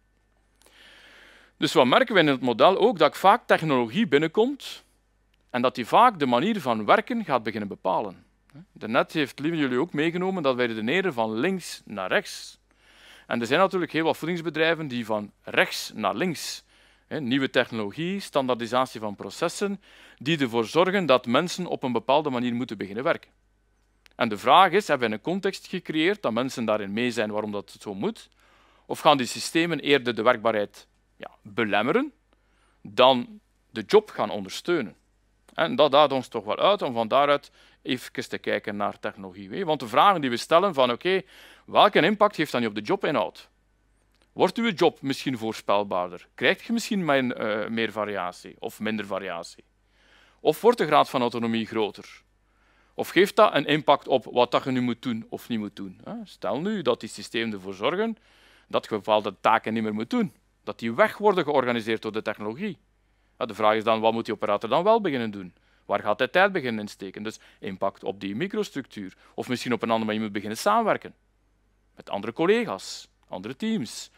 Dus wat merken we in het model ook? Dat vaak technologie binnenkomt en dat die vaak de manier van werken gaat beginnen bepalen. Daarnet heeft lieve jullie ook meegenomen dat wij redeneren van links naar rechts. En er zijn natuurlijk heel wat voedingsbedrijven die van rechts naar links Nieuwe technologie, standaardisatie van processen, die ervoor zorgen dat mensen op een bepaalde manier moeten beginnen werken. En de vraag is, hebben we een context gecreëerd dat mensen daarin mee zijn waarom dat zo moet? Of gaan die systemen eerder de werkbaarheid ja, belemmeren dan de job gaan ondersteunen? En dat daagt ons toch wel uit om van daaruit even te kijken naar technologie. Want de vragen die we stellen van oké, welke impact heeft dat nu op de jobinhoud? Wordt uw job misschien voorspelbaarder? Krijgt je misschien eh, meer variatie of minder variatie? Of wordt de graad van autonomie groter? Of geeft dat een impact op wat je nu moet doen of niet moet doen? Stel nu dat die systemen ervoor zorgen dat je bepaalde taken niet meer moet doen, dat die weg worden georganiseerd door de technologie. De vraag is dan, wat moet die operator dan wel beginnen doen? Waar gaat hij tijd beginnen insteken? Dus impact op die microstructuur. Of misschien op een andere manier moet beginnen samenwerken. Met andere collega's, andere teams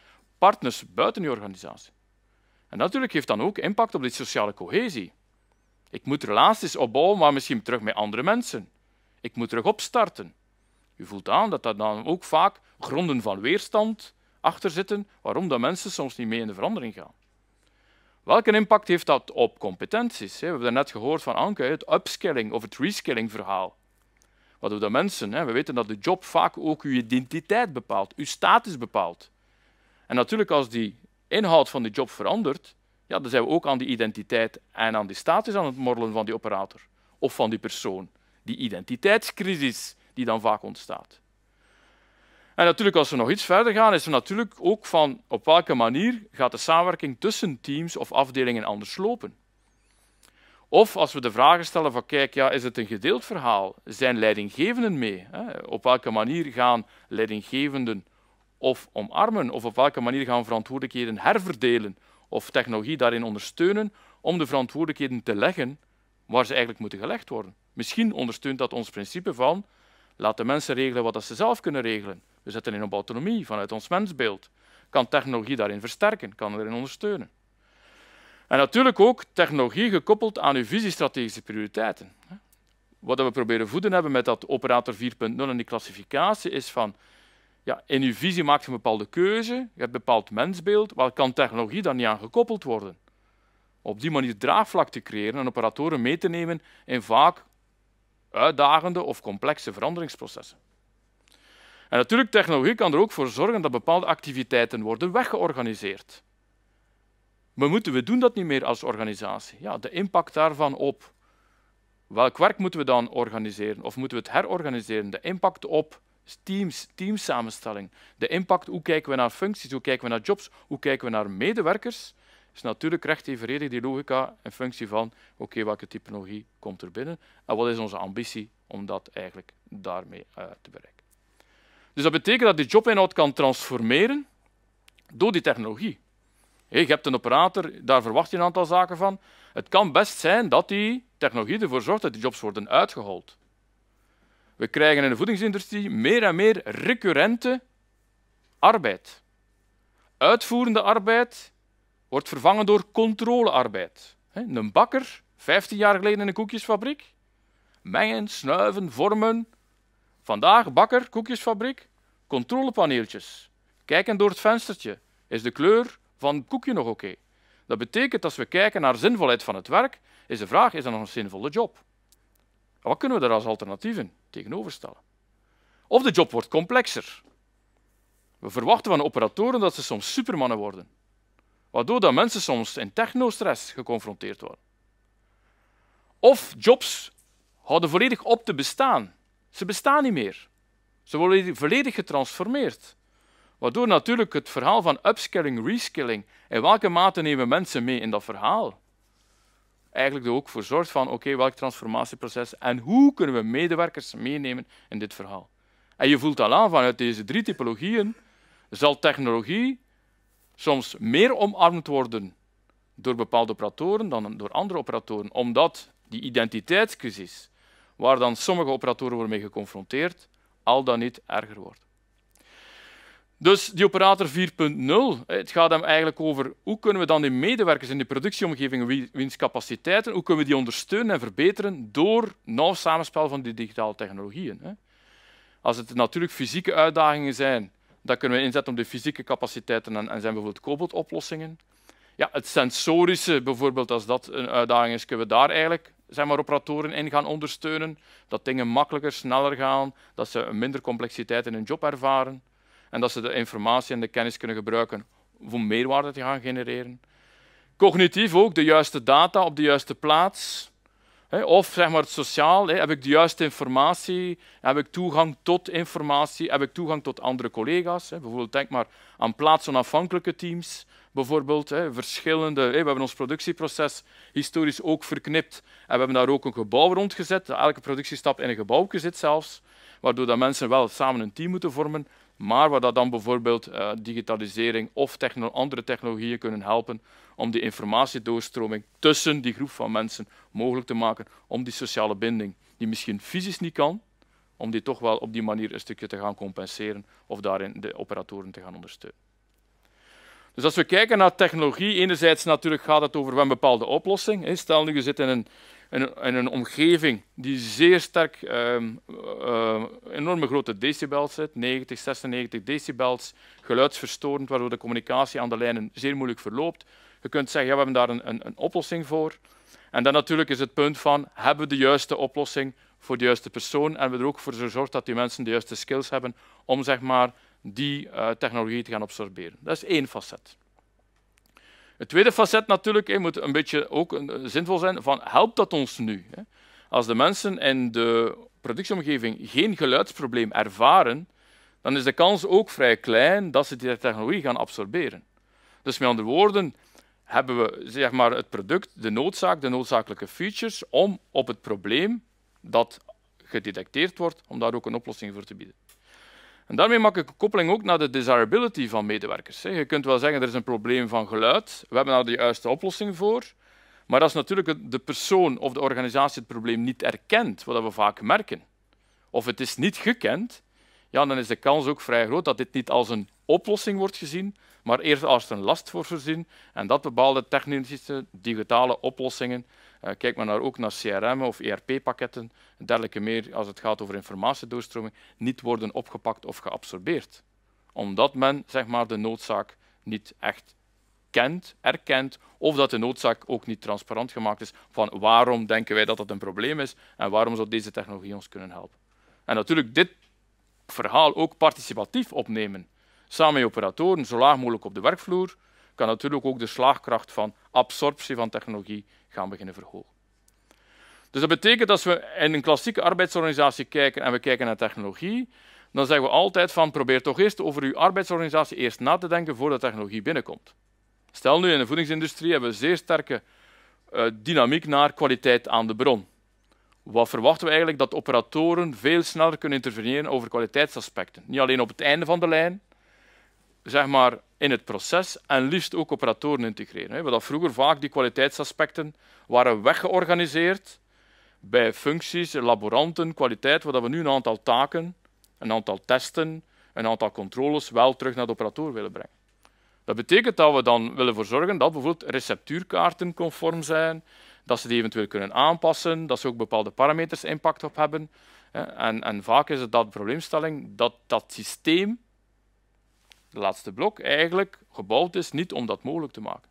partners buiten je organisatie. En natuurlijk heeft dan ook impact op die sociale cohesie. Ik moet relaties opbouwen, maar misschien terug met andere mensen. Ik moet terug opstarten. U voelt aan dat daar dan ook vaak gronden van weerstand achter zitten, waarom dat mensen soms niet mee in de verandering gaan. Welke impact heeft dat op competenties? We hebben net gehoord van Anke, het upskilling of het reskilling verhaal. Wat doen dat mensen? We weten dat de job vaak ook uw identiteit bepaalt, uw status bepaalt. En natuurlijk, als die inhoud van die job verandert, ja, dan zijn we ook aan die identiteit en aan die status aan het morrelen van die operator of van die persoon. Die identiteitscrisis die dan vaak ontstaat. En natuurlijk, als we nog iets verder gaan, is er natuurlijk ook van op welke manier gaat de samenwerking tussen teams of afdelingen anders lopen. Of als we de vragen stellen van kijk, ja, is het een gedeeld verhaal? Zijn leidinggevenden mee? Op welke manier gaan leidinggevenden of omarmen? Of op welke manier gaan we verantwoordelijkheden herverdelen of technologie daarin ondersteunen om de verantwoordelijkheden te leggen waar ze eigenlijk moeten gelegd worden? Misschien ondersteunt dat ons principe van laat de mensen regelen wat ze zelf kunnen regelen. We zetten in op autonomie vanuit ons mensbeeld. Kan technologie daarin versterken, kan erin ondersteunen. En natuurlijk ook technologie gekoppeld aan uw visiestrategische prioriteiten. Wat we proberen voeden hebben met dat operator 4.0 en die klassificatie is van ja, in uw visie maakt je een bepaalde keuze, je hebt een bepaald mensbeeld, waar kan technologie dan niet aan gekoppeld worden? Op die manier draagvlak te creëren en operatoren mee te nemen in vaak uitdagende of complexe veranderingsprocessen. En natuurlijk, technologie kan er ook voor zorgen dat bepaalde activiteiten worden weggeorganiseerd. Maar moeten we doen dat niet meer als organisatie? Ja, de impact daarvan op welk werk moeten we dan organiseren? Of moeten we het herorganiseren? De impact op teams, teamsamenstelling, de impact, hoe kijken we naar functies, hoe kijken we naar jobs, hoe kijken we naar medewerkers, is natuurlijk recht evenredig die logica in functie van oké, okay, welke technologie komt er binnen en wat is onze ambitie om dat eigenlijk daarmee uh, te bereiken. Dus dat betekent dat de jobinhoud kan transformeren door die technologie. Je hebt een operator, daar verwacht je een aantal zaken van. Het kan best zijn dat die technologie ervoor zorgt dat die jobs worden uitgehold. We krijgen in de voedingsindustrie meer en meer recurrente arbeid. Uitvoerende arbeid wordt vervangen door controlearbeid. Een bakker, 15 jaar geleden in een koekjesfabriek, mengen, snuiven, vormen. Vandaag bakker, koekjesfabriek, controlepaneeltjes. Kijken door het venstertje. Is de kleur van het koekje nog oké? Dat betekent dat als we kijken naar de zinvolheid van het werk, is de vraag, is dat nog een zinvolle job? Wat kunnen we daar als alternatieven tegenover stellen? Of de job wordt complexer. We verwachten van operatoren dat ze soms supermannen worden, waardoor dat mensen soms in technostress geconfronteerd worden. Of jobs houden volledig op te bestaan. Ze bestaan niet meer. Ze worden volledig getransformeerd. Waardoor natuurlijk het verhaal van upskilling, reskilling, in welke mate nemen mensen mee in dat verhaal? eigenlijk er ook voor zorgt van oké, welk transformatieproces en hoe kunnen we medewerkers meenemen in dit verhaal. En je voelt al aan, vanuit deze drie typologieën zal technologie soms meer omarmd worden door bepaalde operatoren dan door andere operatoren, omdat die identiteitscrisis, waar dan sommige operatoren worden mee geconfronteerd, al dan niet erger wordt. Dus die operator 4.0, het gaat hem eigenlijk over hoe kunnen we dan die medewerkers in de productieomgeving winstcapaciteiten, hoe kunnen we die ondersteunen en verbeteren door nauw samenspel van die digitale technologieën. Als het natuurlijk fysieke uitdagingen zijn, dan kunnen we inzetten op de fysieke capaciteiten en, zijn bijvoorbeeld koboldoplossingen. Ja, het sensorische bijvoorbeeld, als dat een uitdaging is, kunnen we daar eigenlijk zeg maar, operatoren in gaan ondersteunen. Dat dingen makkelijker, sneller gaan, dat ze minder complexiteit in hun job ervaren en dat ze de informatie en de kennis kunnen gebruiken om meerwaarde te gaan genereren. Cognitief ook, de juiste data op de juiste plaats. Of zeg maar het sociaal, heb ik de juiste informatie, heb ik toegang tot informatie, heb ik toegang tot andere collega's. Bijvoorbeeld denk maar aan plaatsonafhankelijke teams, bijvoorbeeld. Verschillende, we hebben ons productieproces historisch ook verknipt en we hebben daar ook een gebouw rondgezet. Elke productiestap in een gebouw zit zelfs, waardoor dat mensen wel samen een team moeten vormen maar wat dat dan bijvoorbeeld eh, digitalisering of techno andere technologieën kunnen helpen om die informatiedoorstroming tussen die groep van mensen mogelijk te maken, om die sociale binding, die misschien fysisch niet kan, om die toch wel op die manier een stukje te gaan compenseren of daarin de operatoren te gaan ondersteunen. Dus als we kijken naar technologie, enerzijds natuurlijk gaat het over een bepaalde oplossing. Stel nu, je zit in een, in, in een omgeving die zeer sterk, um, enorme grote decibels zit, 90, 96 decibels, geluidsverstorend, waardoor de communicatie aan de lijnen zeer moeilijk verloopt. Je kunt zeggen, ja, we hebben daar een, een, een oplossing voor. En dan natuurlijk is het punt van, hebben we de juiste oplossing voor de juiste persoon en hebben we er ook voor gezorgd dat die mensen de juiste skills hebben om zeg maar, die eh, technologie te gaan absorberen. Dat is één facet. Het tweede facet natuurlijk moet een beetje ook eh, zinvol zijn van helpt dat ons nu? Hè? Als de mensen in de productieomgeving geen geluidsprobleem ervaren, dan is de kans ook vrij klein dat ze die technologie gaan absorberen. Dus met andere woorden, hebben we zeg maar, het product, de noodzaak, de noodzakelijke features om op het probleem dat gedetecteerd wordt, om daar ook een oplossing voor te bieden. En daarmee maak ik een koppeling ook naar de desirability van medewerkers. Je kunt wel zeggen, er is een probleem van geluid, we hebben daar de juiste oplossing voor, maar als natuurlijk de persoon of de organisatie het probleem niet erkent, wat we vaak merken, of het is niet gekend, ja, dan is de kans ook vrij groot dat dit niet als een oplossing wordt gezien, maar eerst als een last wordt voorzien en dat bepaalde technische digitale oplossingen eh, kijk maar daar ook naar CRM of ERP-pakketten en dergelijke meer als het gaat over informatiedoorstroming, niet worden opgepakt of geabsorbeerd. Omdat men zeg maar, de noodzaak niet echt kent, erkent, of dat de noodzaak ook niet transparant gemaakt is van waarom denken wij dat dat een probleem is en waarom zou deze technologie ons kunnen helpen. En natuurlijk dit verhaal ook participatief opnemen, samen met operatoren, zo laag mogelijk op de werkvloer, kan natuurlijk ook de slaagkracht van absorptie van technologie gaan beginnen verhogen. Dus dat betekent dat als we in een klassieke arbeidsorganisatie kijken en we kijken naar technologie, dan zeggen we altijd van probeer toch eerst over uw arbeidsorganisatie eerst na te denken voordat technologie binnenkomt. Stel nu, in de voedingsindustrie hebben we zeer sterke eh, dynamiek naar kwaliteit aan de bron. Wat verwachten we eigenlijk? Dat operatoren veel sneller kunnen interveneren over kwaliteitsaspecten. Niet alleen op het einde van de lijn, zeg maar, in het proces en liefst ook operatoren integreren. Hè. vroeger vaak die kwaliteitsaspecten waren weggeorganiseerd bij functies, laboranten, kwaliteit, waar we nu een aantal taken, een aantal testen, een aantal controles wel terug naar de operator willen brengen. Dat betekent dat we dan willen voor zorgen dat bijvoorbeeld receptuurkaarten conform zijn, dat ze die eventueel kunnen aanpassen, dat ze ook bepaalde parameters impact op hebben. En, en vaak is het dat de probleemstelling dat dat systeem de laatste blok, eigenlijk gebouwd is niet om dat mogelijk te maken.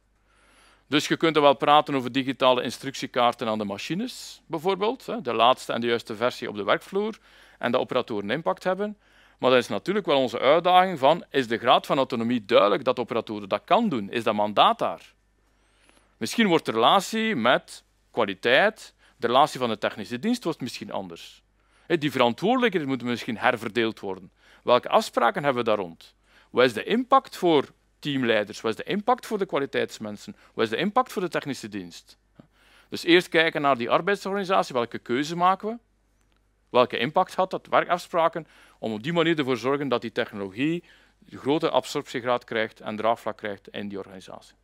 Dus je kunt er wel praten over digitale instructiekaarten aan de machines, bijvoorbeeld, de laatste en de juiste versie op de werkvloer, en dat operatoren impact hebben. Maar dat is natuurlijk wel onze uitdaging van, is de graad van autonomie duidelijk dat operatoren dat kan doen? Is dat mandaat daar? Misschien wordt de relatie met kwaliteit, de relatie van de technische dienst wordt misschien anders. Die verantwoordelijkheden moeten misschien herverdeeld worden. Welke afspraken hebben we daar rond? Wat is de impact voor teamleiders? Wat is de impact voor de kwaliteitsmensen? Wat is de impact voor de technische dienst? Dus eerst kijken naar die arbeidsorganisatie, welke keuze maken we? Welke impact had dat, werkafspraken, om op die manier ervoor te zorgen dat die technologie een grote absorptiegraad krijgt en draagvlak krijgt in die organisatie.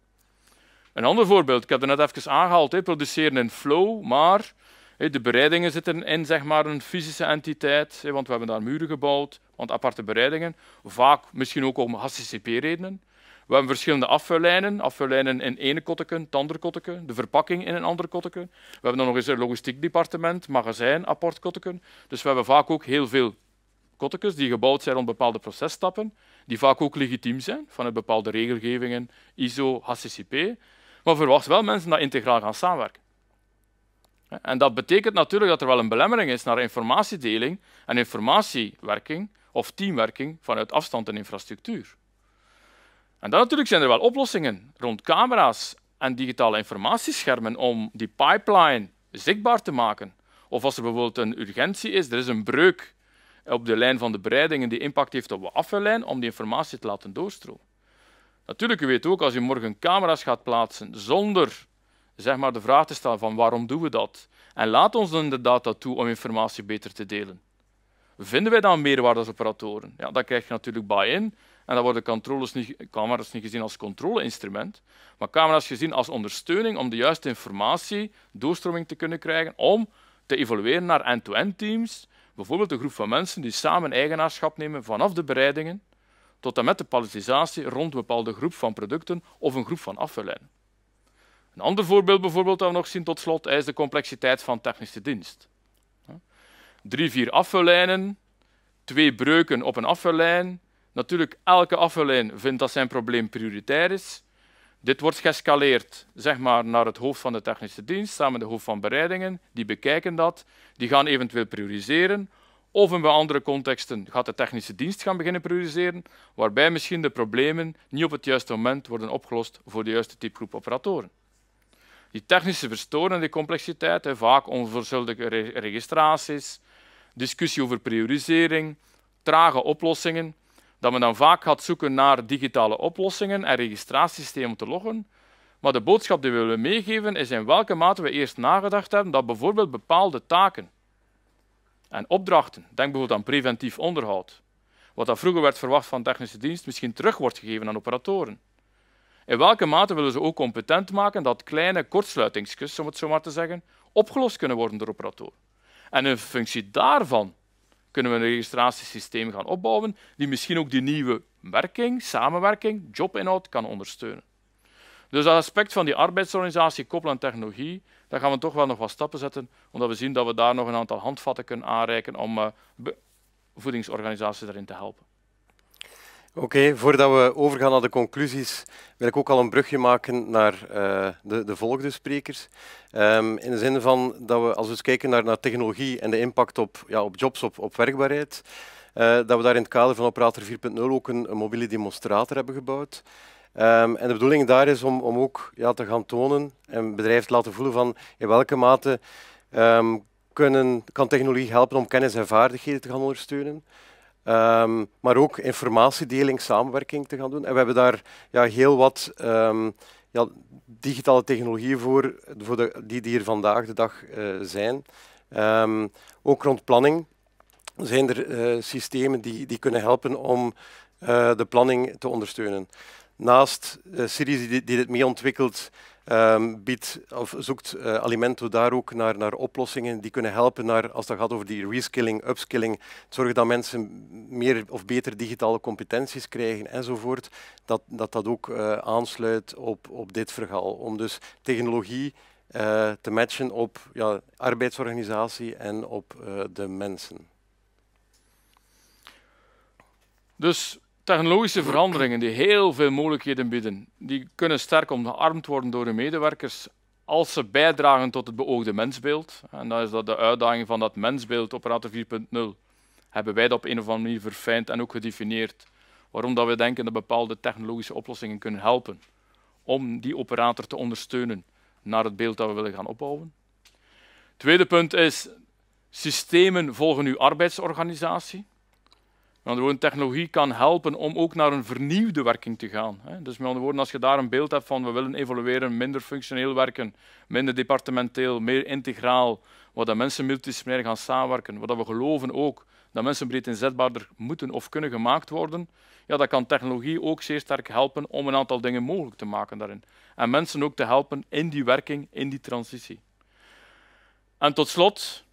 Een ander voorbeeld, ik heb het net even aangehaald, produceren in flow, maar de bereidingen zitten in zeg maar, een fysische entiteit, want we hebben daar muren gebouwd, want aparte bereidingen, vaak misschien ook om HCCP-redenen. We hebben verschillende afvuillijnen, afvuillijnen in ene kotteken, het andere de verpakking in een ander kotteken. We hebben dan nog eens een logistiek departement, magazijn, apart kotteken. Dus we hebben vaak ook heel veel kottekens die gebouwd zijn rond bepaalde processtappen, die vaak ook legitiem zijn vanuit bepaalde regelgevingen, ISO, HCCP. Maar verwacht wel mensen dat integraal gaan samenwerken. En dat betekent natuurlijk dat er wel een belemmering is naar informatiedeling en informatiewerking of teamwerking vanuit afstand en infrastructuur. En dan natuurlijk zijn er wel oplossingen rond camera's en digitale informatieschermen om die pipeline zichtbaar te maken. Of als er bijvoorbeeld een urgentie is, er is een breuk op de lijn van de bereidingen die impact heeft op de afvullijn, om die informatie te laten doorstromen. Natuurlijk, u weet ook, als u morgen camera's gaat plaatsen zonder zeg maar, de vraag te stellen van waarom doen we dat? En laat ons dan inderdaad dat toe om informatie beter te delen. Vinden wij dan meerwaarde als operatoren? Ja, dan krijg je natuurlijk buy-in. En dan worden controles niet, camera's niet gezien als controleinstrument, maar camera's gezien als ondersteuning om de juiste informatie, doorstroming te kunnen krijgen, om te evolueren naar end-to-end teams. Bijvoorbeeld een groep van mensen die samen eigenaarschap nemen vanaf de bereidingen tot en met de palletisatie rond een bepaalde groep van producten of een groep van afvallijnen. Een ander voorbeeld bijvoorbeeld dat we nog zien tot slot is de complexiteit van technische dienst. Drie, vier afvallijnen, twee breuken op een afvallijn. Natuurlijk, elke afvallijn vindt dat zijn probleem prioritair is. Dit wordt gescaleerd zeg maar, naar het hoofd van de technische dienst, samen met de hoofd van bereidingen. Die bekijken dat, die gaan eventueel prioriseren. Of in andere contexten gaat de technische dienst gaan beginnen prioriseren, waarbij misschien de problemen niet op het juiste moment worden opgelost voor de juiste typegroep operatoren. Die technische verstorende complexiteit, vaak onverzuldige registraties, discussie over priorisering, trage oplossingen, dat men dan vaak gaat zoeken naar digitale oplossingen en registratiesystemen te loggen. Maar de boodschap die we willen meegeven is in welke mate we eerst nagedacht hebben dat bijvoorbeeld bepaalde taken en opdrachten, denk bijvoorbeeld aan preventief onderhoud, wat dat vroeger werd verwacht van technische dienst, misschien terug wordt gegeven aan operatoren. In welke mate willen ze ook competent maken dat kleine kortsluitingskus, om het zo maar te zeggen, opgelost kunnen worden door operatoren? En in functie daarvan kunnen we een registratiesysteem gaan opbouwen die misschien ook die nieuwe werking, samenwerking, jobinhoud kan ondersteunen. Dus dat aspect van die arbeidsorganisatie koppelen aan technologie, daar gaan we toch wel nog wat stappen zetten, omdat we zien dat we daar nog een aantal handvatten kunnen aanreiken om eh, voedingsorganisaties daarin te helpen. Oké, voordat we overgaan naar de conclusies, wil ik ook al een brugje maken naar eh, de, de, volgende sprekers. Ehm, in de zin van dat we, als we eens kijken naar, naar technologie en de impact op, ja, op jobs, op, op werkbaarheid, eh, dat we daar in het kader van Operator 4.0 ook een, mobiele demonstrator hebben gebouwd. Ehm, en de bedoeling daar is om, om ook ja, te gaan tonen en bedrijven te laten voelen van in welke mate um, kunnen, kan technologie helpen om kennis en vaardigheden te gaan ondersteunen. Ehm, maar ook informatiedeling, samenwerking te gaan doen. En we hebben daar ja, heel wat ehm, ja, digitale technologieën voor, voor de, die, die er vandaag de dag eh, zijn. Ehm, ook rond planning zijn er eh, systemen die, die kunnen helpen om eh, de planning te ondersteunen. Naast Series die, die dit mee ontwikkelt, um, biedt, of zoekt eh, Alimento daar ook naar, naar oplossingen die kunnen helpen naar, als dat gaat over die reskilling, upskilling, zorgen dat mensen meer of beter digitale competenties krijgen enzovoort, dat dat, dat ook eh, aansluit op, op dit verhaal. Om dus technologie eh, te matchen op ja, arbeidsorganisatie en op de mensen. Dus Technologische veranderingen die heel veel mogelijkheden bieden, die kunnen sterk omarmd worden door de medewerkers als ze bijdragen tot het beoogde mensbeeld. En dat is dat de uitdaging van dat mensbeeld operator 4.0. Hebben wij dat op een of andere manier verfijnd en ook gedefinieerd. Waarom dat we denken dat bepaalde technologische oplossingen kunnen helpen om die operator te ondersteunen naar het beeld dat we willen gaan opbouwen. Tweede punt is, systemen volgen uw arbeidsorganisatie. Met andere woorden, technologie kan helpen om ook naar een vernieuwde werking te gaan. Dus met andere woorden, als je daar een beeld hebt van we willen evolueren, minder functioneel werken, minder departementeel, meer integraal, wat dat mensen multidisciplinair gaan samenwerken, wat dat we geloven ook, dat mensen breed inzetbaarder moeten of kunnen gemaakt worden, ja, dan kan technologie ook zeer sterk helpen om een aantal dingen mogelijk te maken daarin. En mensen ook te helpen in die werking, in die transitie. En tot slot,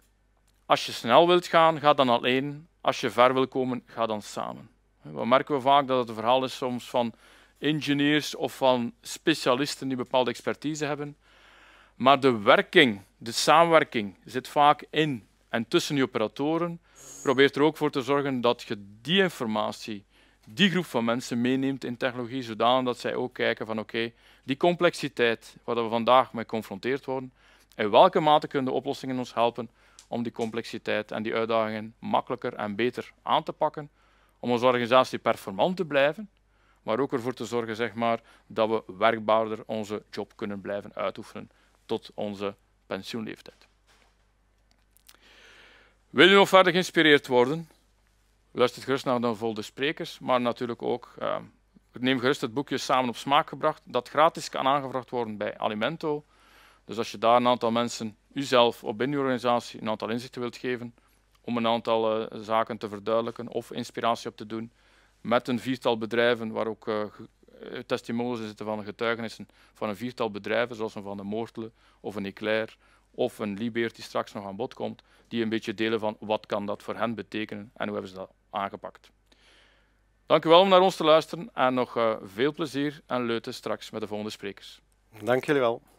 als je snel wilt gaan, ga dan alleen als je ver wil komen, ga dan samen. We merken we vaak dat het een verhaal is soms van ingenieurs of van specialisten die bepaalde expertise hebben. Maar de werking, de samenwerking, zit vaak in en tussen die operatoren. Probeer er ook voor te zorgen dat je die informatie, die groep van mensen meeneemt in technologie, zodanig dat zij ook kijken van oké, die complexiteit waar we vandaag mee geconfronteerd worden, in welke mate kunnen de oplossingen ons helpen om die complexiteit en die uitdagingen makkelijker en beter aan te pakken, om onze organisatie performant te blijven, maar ook ervoor te zorgen zeg maar, dat we werkbaarder onze job kunnen blijven uitoefenen tot onze pensioenleeftijd. Wil je nog verder geïnspireerd worden? Luister gerust naar de volgende sprekers, maar natuurlijk ook ehm, neem gerust het boekje Samen op Smaak gebracht, dat gratis kan aangevraagd worden bij Alimento. Dus als je daar een aantal mensen uzelf op binnen uw organisatie een aantal inzichten wilt geven om een aantal eh, zaken te verduidelijken of inspiratie op te doen met een viertal bedrijven waar ook uh, testimonials zitten van getuigenissen van een viertal bedrijven zoals een Van de Moortelen of een Eclair of een Libeert die straks nog aan bod komt, die een beetje delen van wat kan dat voor hen betekenen en hoe hebben ze dat aangepakt. Dank u wel om naar ons te luisteren en nog veel plezier en leuten straks met de volgende sprekers. Dank jullie wel.